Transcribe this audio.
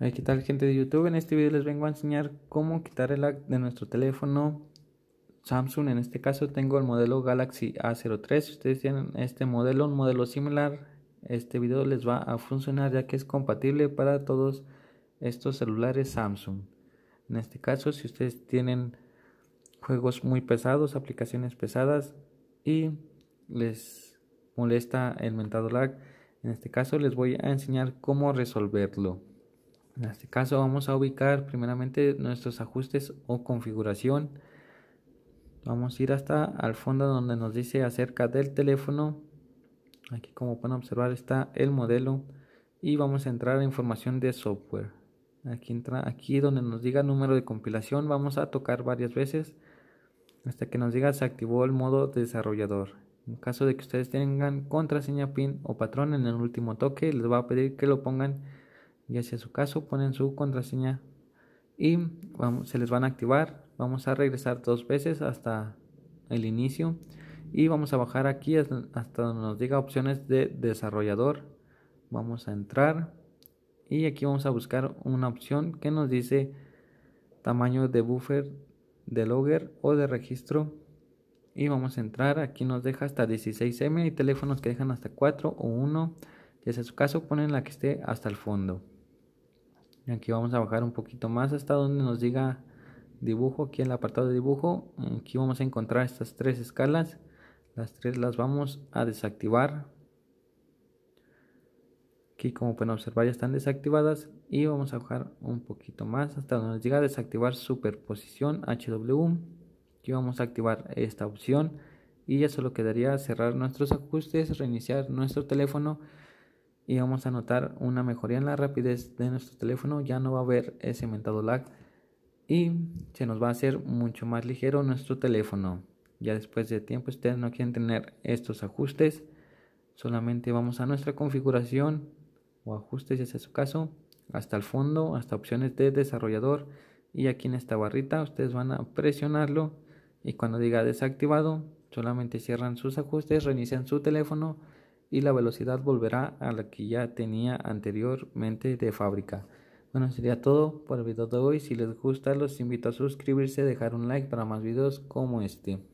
¿Qué tal gente de YouTube? En este video les vengo a enseñar cómo quitar el lag de nuestro teléfono Samsung. En este caso tengo el modelo Galaxy A03. Si ustedes tienen este modelo, un modelo similar, este video les va a funcionar ya que es compatible para todos estos celulares Samsung. En este caso, si ustedes tienen juegos muy pesados, aplicaciones pesadas y les molesta el mentado lag, en este caso les voy a enseñar cómo resolverlo. En este caso vamos a ubicar primeramente nuestros ajustes o configuración. Vamos a ir hasta al fondo donde nos dice acerca del teléfono. Aquí como pueden observar está el modelo y vamos a entrar a información de software. Aquí entra aquí donde nos diga número de compilación, vamos a tocar varias veces hasta que nos diga se activó el modo desarrollador. En caso de que ustedes tengan contraseña PIN o patrón en el último toque, les va a pedir que lo pongan y hacia su caso, ponen su contraseña y se les van a activar. Vamos a regresar dos veces hasta el inicio y vamos a bajar aquí hasta donde nos diga opciones de desarrollador. Vamos a entrar y aquí vamos a buscar una opción que nos dice tamaño de buffer de logger o de registro y vamos a entrar aquí nos deja hasta 16m y teléfonos que dejan hasta 4 o 1 y hacia su caso ponen la que esté hasta el fondo y aquí vamos a bajar un poquito más hasta donde nos diga dibujo aquí en el apartado de dibujo aquí vamos a encontrar estas tres escalas las tres las vamos a desactivar aquí como pueden observar ya están desactivadas y vamos a bajar un poquito más hasta donde nos diga desactivar superposición HW aquí vamos a activar esta opción y ya solo quedaría cerrar nuestros ajustes reiniciar nuestro teléfono y vamos a notar una mejoría en la rapidez de nuestro teléfono, ya no va a haber ese mentado lag y se nos va a hacer mucho más ligero nuestro teléfono. Ya después de tiempo ustedes no quieren tener estos ajustes, solamente vamos a nuestra configuración o ajustes, ya sea su caso, hasta el fondo, hasta opciones de desarrollador y aquí en esta barrita ustedes van a presionarlo y cuando diga desactivado solamente cierran sus ajustes, reinician su teléfono y la velocidad volverá a la que ya tenía anteriormente de fábrica. Bueno, sería todo por el video de hoy. Si les gusta, los invito a suscribirse, dejar un like para más videos como este.